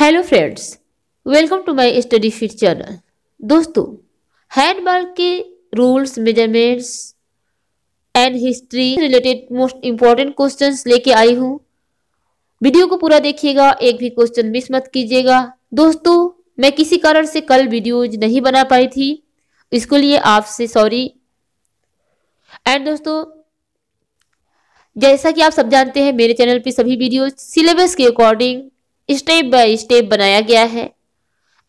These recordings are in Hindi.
hello friends welcome to my study fit channel दोस्तों हैंडबॉल के rules measurements and history related most important questions लेके आई हूँ वीडियो को पूरा देखिएगा एक भी क्वेश्चन मिस मत कीजिएगा दोस्तों मैं किसी कारण से कल वीडियोज नहीं बना पाई थी इसको लिए आपसे सॉरी एंड दोस्तों जैसा कि आप सब जानते हैं मेरे चैनल पे सभी वीडियो सिलेबस के अकॉर्डिंग स्टेप बाय स्टेप बनाया गया है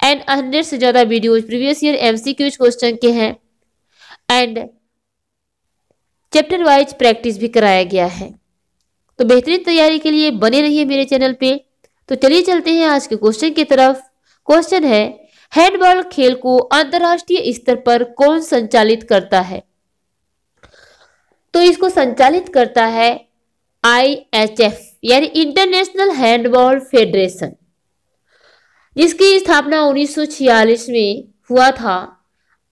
एंड हंड्रेड से ज़्यादा videos previous year MCQs question के हैं एंड चैप्टर वाइज प्रैक्टिस भी कराया गया है तो बेहतरीन तैयारी के लिए बने रहिए मेरे चैनल पे तो चलिए चलते हैं आज के क्वेश्चन की तरफ क्वेश्चन है हैंडबॉल खेल को अंतरराष्ट्रीय स्तर पर कौन संचालित करता है तो इसको संचालित करता है आईएचएफ यानी इंटरनेशनल हैंडबॉल फेडरेशन जिसकी स्थापना 1946 में हुआ था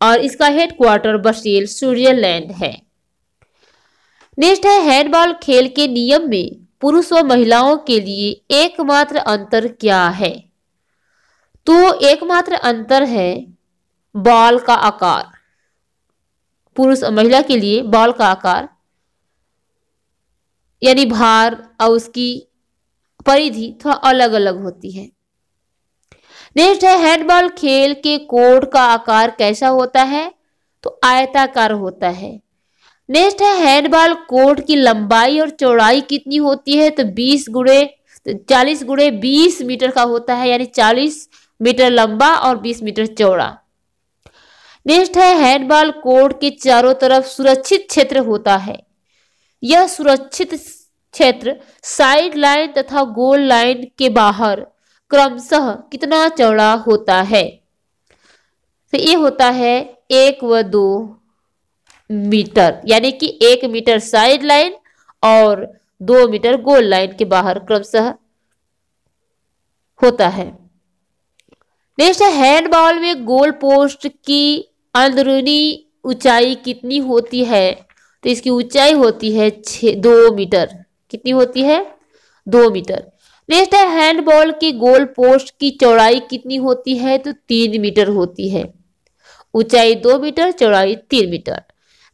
और इसका हेडक्वार्टर बसेल स्विट्जरलैंड है नेक्स्ट है हैंडबॉल खेल के नियम में पुरुष व महिलाओं के लिए एकमात्र अंतर क्या है तो एकमात्र अंतर है बॉल का आकार पुरुष और महिला के लिए बॉल का आकार यानी भार और उसकी परिधि थोड़ा अलग अलग होती है नेक्स्ट है हैंडबॉल खेल के कोड का आकार कैसा होता है तो आयताकार होता है नेक्स्ट है हैंडबॉल कोर्ट की लंबाई और चौड़ाई कितनी होती है तो 20 गुड़े तो चालीस गुड़े बीस मीटर का होता है यानी 40 मीटर लंबा और 20 मीटर चौड़ा नेक्स्ट है हैंडबॉल कोर्ट के चारों तरफ सुरक्षित क्षेत्र होता है यह सुरक्षित क्षेत्र साइड लाइन तथा गोल लाइन के बाहर क्रमशः कितना चौड़ा होता है तो ये होता है एक व दो मीटर यानी कि एक मीटर साइड लाइन और दो मीटर गोल लाइन के बाहर क्रमशः होता है नेक्स्ट हैंडबॉल में गोल पोस्ट की अंदरूनी ऊंचाई कितनी होती है तो इसकी ऊंचाई होती है छ दो मीटर कितनी होती है दो मीटर नेक्स्ट है हैंडबॉल की गोल पोस्ट की चौड़ाई कितनी होती है तो तीन मीटर होती है ऊंचाई दो मीटर चौड़ाई तीन मीटर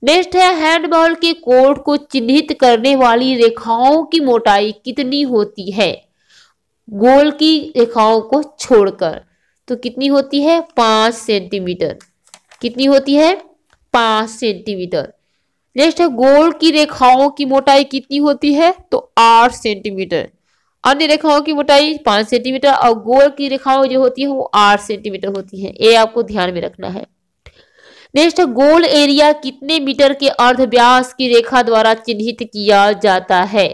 नेक्स्ट है हैंडबॉल के कोर्ट को चिन्हित करने वाली रेखाओं की मोटाई कितनी होती है गोल की रेखाओं को छोड़कर तो कितनी होती है पांच सेंटीमीटर कितनी होती है पांच सेंटीमीटर नेक्स्ट है गोल की रेखाओं की मोटाई कितनी होती है तो आठ सेंटीमीटर अन्य रेखाओं की मोटाई पांच सेंटीमीटर और गोल की रेखाओं जो होती है वो आठ सेंटीमीटर होती है ये आपको ध्यान में रखना है नेक्स्ट गोल एरिया कितने मीटर के अर्ध व्यास की रेखा द्वारा चिन्हित किया जाता है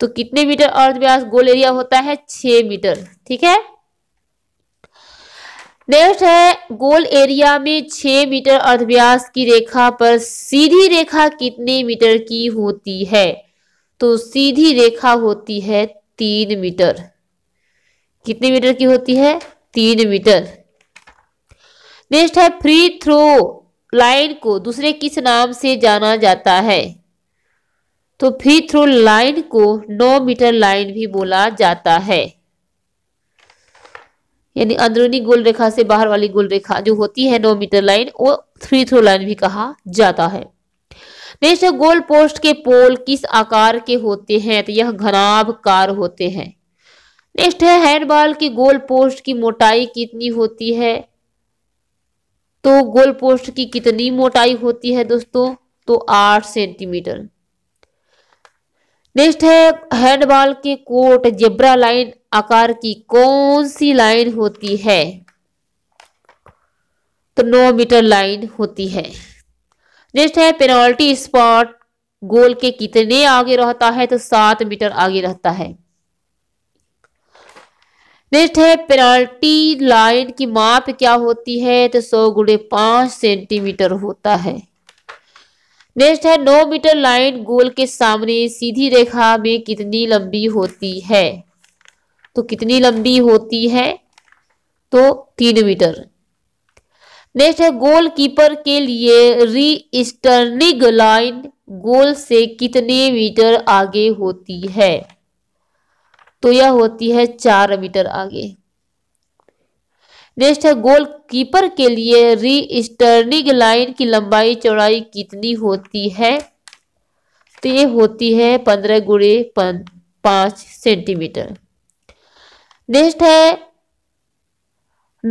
तो कितने मीटर अर्ध व्यास गोल एरिया होता है छह मीटर ठीक है नेक्स्ट है गोल एरिया में 6 मीटर अर्धव्यास की रेखा पर सीधी रेखा कितने मीटर की होती है तो सीधी रेखा होती है तीन मीटर कितने मीटर की होती है तीन मीटर नेक्स्ट है फ्री थ्रो लाइन को दूसरे किस नाम से जाना जाता है तो फ्री थ्रो लाइन को 9 मीटर लाइन भी बोला जाता है यानी अंदरूनी गोल रेखा से बाहर वाली गोल रेखा जो होती है नौ मीटर लाइन वो थ्री थ्रो लाइन भी कहा जाता है नेक्स्ट है गोल पोस्ट के पोल किस आकार के होते हैं तो यह कार होते हैं नेक्स्ट है हैंडबॉल की गोल पोस्ट की मोटाई कितनी होती है तो गोल पोस्ट की कितनी मोटाई होती है दोस्तों तो आठ सेंटीमीटर नेक्स्ट है हैंडबॉल के कोट जेब्रा लाइन आकार की कौन सी लाइन होती है तो नौ मीटर लाइन होती है नेक्स्ट है पेनाल्टी स्पॉट गोल के कितने आगे रहता है तो सात मीटर आगे रहता है नेक्स्ट है पेनाल्टी लाइन की माप क्या होती है तो सौ गुड़े पांच सेंटीमीटर होता है नेक्स्ट है नौ मीटर लाइन गोल के सामने सीधी रेखा में कितनी लंबी होती है तो कितनी लंबी होती है तो तीन मीटर नेक्स्ट है गोलकीपर के लिए री स्टर्निंग लाइन गोल से कितने मीटर आगे होती है तो यह होती है चार मीटर आगे नेक्स्ट है गोल कीपर के लिए री स्टर्निंग लाइन की लंबाई चौड़ाई कितनी होती है तो ये होती है पंद्रह गुड़े पांच सेंटीमीटर नेक्स्ट है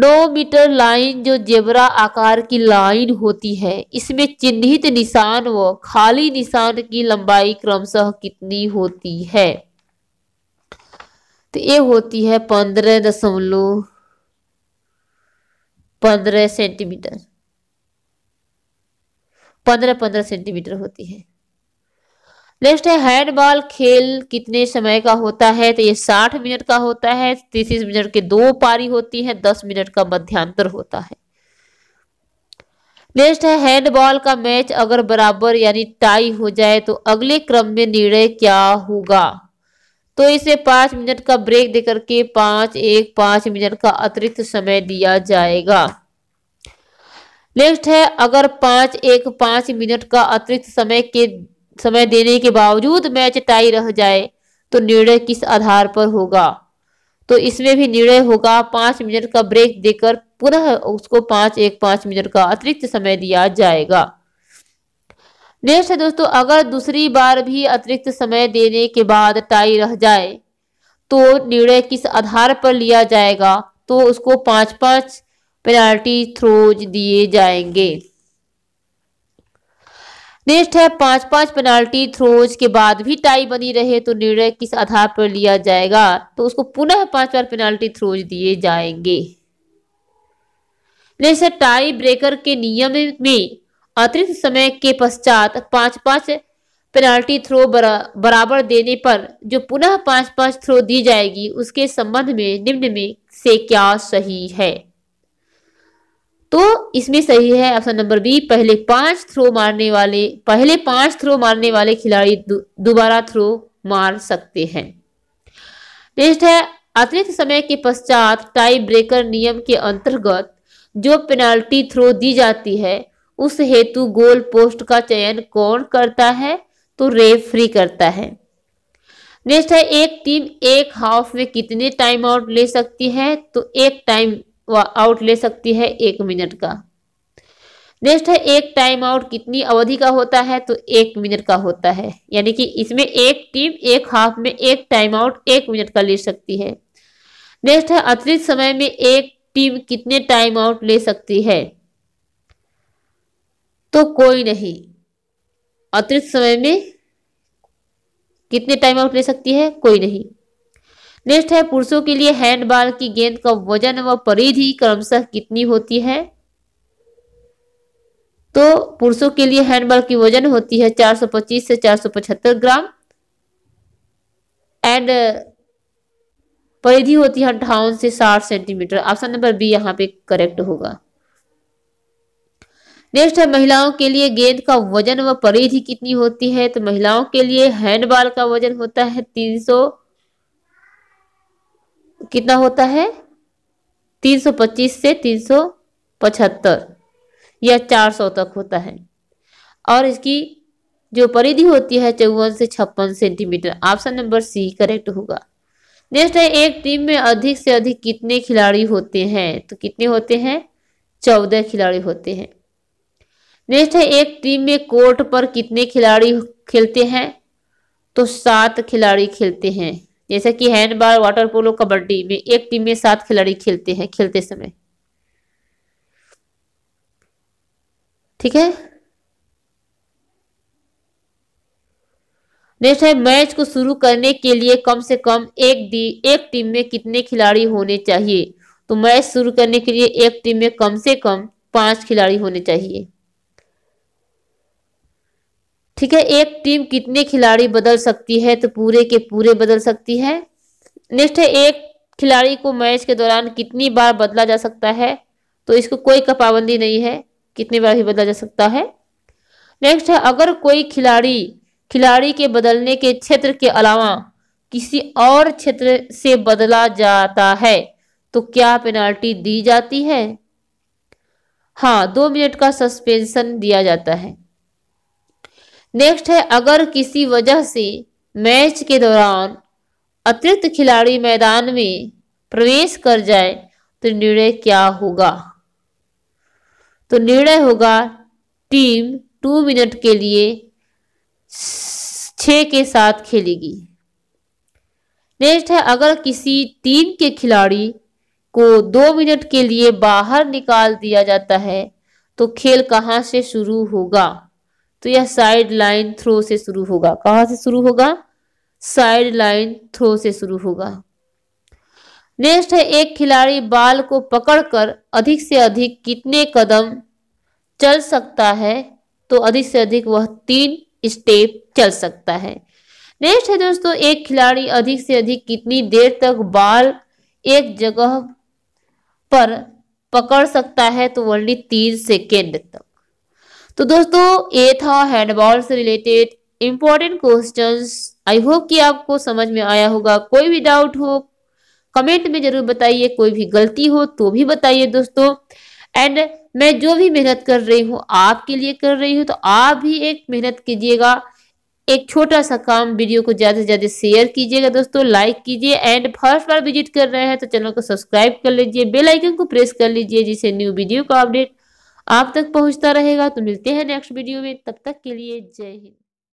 नौ मीटर लाइन जो जेबरा आकार की लाइन होती है इसमें चिन्हित निशान व खाली निशान की लंबाई क्रमशः कितनी होती है तो ये होती है पंद्रह दशमलव पंद्रह सेंटीमीटर पंद्रह पंद्रह सेंटीमीटर होती है नेक्स्ट है हैंडबॉल खेल कितने समय का होता है तो ये साठ मिनट का होता है तीस मिनट के दो पारी होती है दस मिनट का मध्यांतर होता है नेक्स्ट है हैंडबॉल का मैच अगर बराबर यानी टाई हो जाए तो अगले क्रम में निर्णय क्या होगा तो इसे पांच मिनट का ब्रेक देकर के पांच एक पांच मिनट का अतिरिक्त समय दिया जाएगा नेक्स्ट है अगर पांच एक पांच मिनट का अतिरिक्त समय के समय देने के बावजूद मैच टाई रह जाए तो निर्णय किस आधार पर होगा तो इसमें भी निर्णय होगा पांच मिनट का ब्रेक देकर पुनः उसको पांच एक पांच मिनट का अतिरिक्त समय दिया जाएगा नेक्स्ट है दोस्तों अगर दूसरी बार भी अतिरिक्त समय देने के बाद टाई रह जाए तो निर्णय किस आधार पर लिया जाएगा तो उसको पांच पांच पेनाल्टी थ्रोज दिए जाएंगे नेक्स्ट है पांच पांच पेनाल्टी थ्रोज के बाद भी टाई बनी रहे तो निर्णय किस आधार पर लिया जाएगा तो उसको पुनः पांच बार पेनाल्टी थ्रोज दिए जाएंगे नेक्स्ट है टाई ब्रेकर के नियम में अतिरिक्त समय के पश्चात पांच पांच पेनाल्टी थ्रो बरा, बराबर देने पर जो पुनः पांच पांच थ्रो दी जाएगी उसके संबंध में निम्न में से क्या सही है तो इसमें सही है ऑप्शन नंबर बी पहले पांच थ्रो मारने वाले पहले पांच थ्रो मारने वाले खिलाड़ी दोबारा दु, थ्रो मार सकते हैं नेक्स्ट है अतिरिक्त समय के पश्चात टाई ब्रेकर नियम के अंतर्गत जो पेनाल्टी थ्रो दी जाती है उस हेतु गोल पोस्ट का चयन कौन करता है तो रेफरी करता है नेक्स्ट है एक टीम एक हाफ में कितने टाइम आउट ले सकती है तो एक टाइम वह आउट ले सकती है एक मिनट का नेक्स्ट है एक टाइम आउट कितनी अवधि का होता है तो एक मिनट का होता है यानी कि इसमें एक टीम एक हाफ में एक टाइम आउट एक मिनट का ले सकती है नेक्स्ट है अतिरिक्त समय में एक टीम कितने टाइम आउट ले सकती है तो कोई नहीं अतिरिक्त समय में कितने टाइम आउट ले सकती है कोई नहीं नेक्स्ट है पुरुषों के लिए हैंडबॉल की गेंद का वजन व परिधि क्रमशः कितनी होती है तो पुरुषों के लिए हैंडबॉल की वजन होती है 425 से 475 ग्राम एंड uh, परिधि होती है अंठावन से साठ सेंटीमीटर ऑप्शन नंबर बी यहाँ पे करेक्ट होगा नेक्स्ट है महिलाओं के लिए गेंद का वजन व परिधि कितनी होती है तो महिलाओं के लिए हैंडबॉल का वजन होता है तीन सौ कितना होता है 325 से 375 या 400 तक होता है और इसकी जो परिधि होती है चौवन से छप्पन centimetre option number C correct होगा नेक्स्ट है एक टीम में अधिक से अधिक कितने खिलाड़ी होते हैं तो कितने होते हैं चौदह खिलाड़ी होते हैं नेक्स्ट है एक टीम में कोर्ट पर कितने खिलाड़ी खेलते हैं तो सात खिलाड़ी खेलते हैं जैसे कि हैंडबॉल वाटर पोलो कबड्डी में एक टीम में सात खिलाड़ी खेलते हैं खेलते समय ठीक है नेक्स्ट है मैच को शुरू करने के लिए कम से कम एक दी एक टीम में कितने खिलाड़ी होने चाहिए तो मैच शुरू करने के लिए एक टीम में कम से कम पांच खिलाड़ी होने चाहिए ठीक है एक टीम कितने खिलाड़ी बदल सकती है तो पूरे के पूरे बदल सकती है नेक्स्ट है एक खिलाड़ी को मैच के दौरान कितनी बार बदला जा सकता है तो इसको कोई पाबंदी नहीं है कितनी बार भी बदला जा सकता है नेक्स्ट है अगर कोई खिलाड़ी खिलाड़ी के बदलने के क्षेत्र के अलावा किसी और क्षेत्र से बदला जाता है तो क्या पेनाल्टी दी जाती है हाँ दो मिनट का सस्पेंशन दिया जाता है नेक्स्ट है अगर किसी वजह से मैच के दौरान अतिरिक्त खिलाड़ी मैदान में प्रवेश कर जाए तो निर्णय क्या होगा तो निर्णय होगा टीम टू मिनट के लिए छ के साथ खेलेगी नेक्स्ट है अगर किसी टीम के खिलाड़ी को दो मिनट के लिए बाहर निकाल दिया जाता है तो खेल कहाँ से शुरू होगा तो यह साइड लाइन थ्रो से शुरू होगा कहाँ से शुरू होगा साइड लाइन थ्रो से शुरू होगा नेक्स्ट है एक खिलाड़ी बाल को पकड़कर अधिक से अधिक कितने कदम चल सकता है तो अधिक से अधिक वह तीन स्टेप चल सकता है नेक्स्ट है दोस्तों एक खिलाड़ी अधिक से अधिक कितनी देर तक बाल एक जगह पर पकड़ सकता है तो वर्णित तीन सेकेंड तक तो दोस्तों ये था हैंडबॉल से related important question I hope कि आपको समझ में आया होगा कोई भी डाउट हो कमेंट में जरूर बताइए कोई भी गलती हो तो भी बताइए दोस्तों एंड मैं जो भी मेहनत कर रही हूँ आपके लिए कर रही हूँ तो आप भी एक मेहनत कीजिएगा एक छोटा सा काम वीडियो को ज़्यादा से ज़्यादा शेयर कीजिएगा दोस्तों लाइक कीजिए एंड फर्स्ट बार विजिट कर रहे हैं तो चैनल को सब्सक्राइब कर लीजिए बेल आइकन को प्रेस कर लीजिए जिससे न्यू वीडियो का अपडेट आप तक पहुंचता रहेगा तो मिलते हैं नेक्स्ट वीडियो में तब तक के लिए जय हिंद